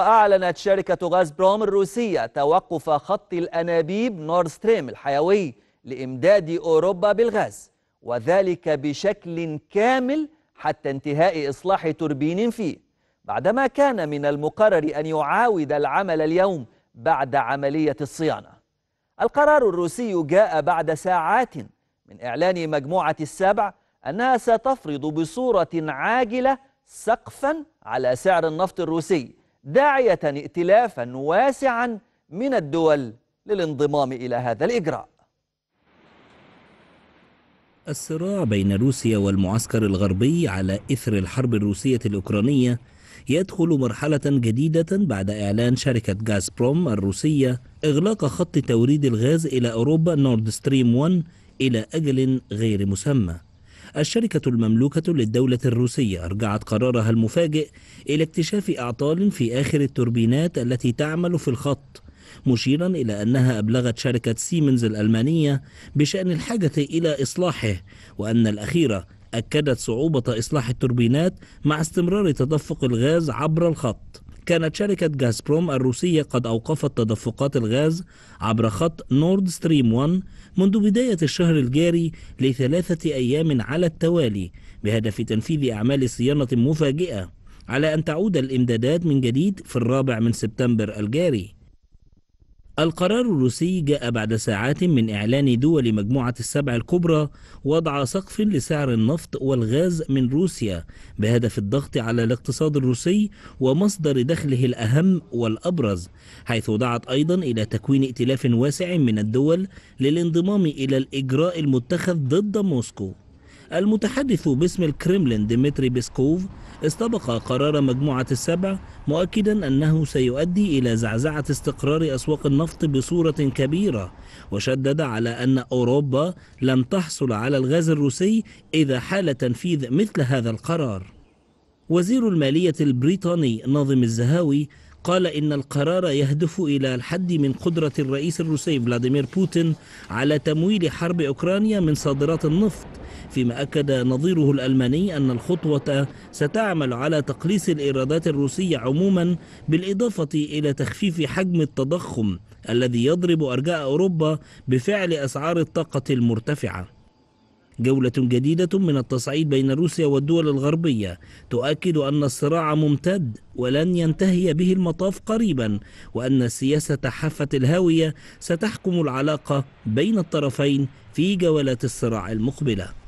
أعلنت شركة غاز بروم الروسية توقف خط الأنابيب نورد ستريم الحيوي لإمداد أوروبا بالغاز وذلك بشكل كامل حتى انتهاء إصلاح توربين فيه بعدما كان من المقرر أن يعاود العمل اليوم بعد عملية الصيانة القرار الروسي جاء بعد ساعات من إعلان مجموعة السبع أنها ستفرض بصورة عاجلة سقفا على سعر النفط الروسي داعية ائتلافا واسعا من الدول للانضمام إلى هذا الإجراء الصراع بين روسيا والمعسكر الغربي على إثر الحرب الروسية الأوكرانية يدخل مرحلة جديدة بعد إعلان شركة غاز بروم الروسية إغلاق خط توريد الغاز إلى أوروبا نورد ستريم 1 إلى أجل غير مسمى الشركة المملوكة للدولة الروسية أرجعت قرارها المفاجئ إلى اكتشاف أعطال في آخر التوربينات التي تعمل في الخط مشيرا إلى أنها أبلغت شركة سيمنز الألمانية بشأن الحاجة إلى إصلاحه وأن الأخيرة أكدت صعوبة إصلاح التوربينات مع استمرار تدفق الغاز عبر الخط كانت شركة غازبروم الروسية قد أوقفت تدفقات الغاز عبر خط نورد ستريم 1 منذ بداية الشهر الجاري لثلاثة أيام على التوالي بهدف تنفيذ أعمال صيانة مفاجئة على أن تعود الإمدادات من جديد في الرابع من سبتمبر الجاري القرار الروسي جاء بعد ساعات من إعلان دول مجموعة السبع الكبرى وضع سقف لسعر النفط والغاز من روسيا بهدف الضغط على الاقتصاد الروسي ومصدر دخله الأهم والأبرز حيث دعت أيضا إلى تكوين ائتلاف واسع من الدول للانضمام إلى الإجراء المتخذ ضد موسكو المتحدث باسم الكرملين ديمتري بيسكوف استبق قرار مجموعة السبع مؤكدا أنه سيؤدي إلى زعزعة استقرار أسواق النفط بصورة كبيرة وشدد على أن أوروبا لم تحصل على الغاز الروسي إذا حال تنفيذ مثل هذا القرار وزير المالية البريطاني ناظم الزهاوي قال إن القرار يهدف إلى الحد من قدرة الرئيس الروسي فلاديمير بوتين على تمويل حرب أوكرانيا من صادرات النفط فيما أكد نظيره الألماني أن الخطوة ستعمل على تقليص الإيرادات الروسية عموما بالإضافة إلى تخفيف حجم التضخم الذي يضرب أرجاء أوروبا بفعل أسعار الطاقة المرتفعة جولة جديدة من التصعيد بين روسيا والدول الغربية تؤكد أن الصراع ممتد ولن ينتهي به المطاف قريبا وأن سياسة حافة الهاوية ستحكم العلاقة بين الطرفين في جولات الصراع المقبله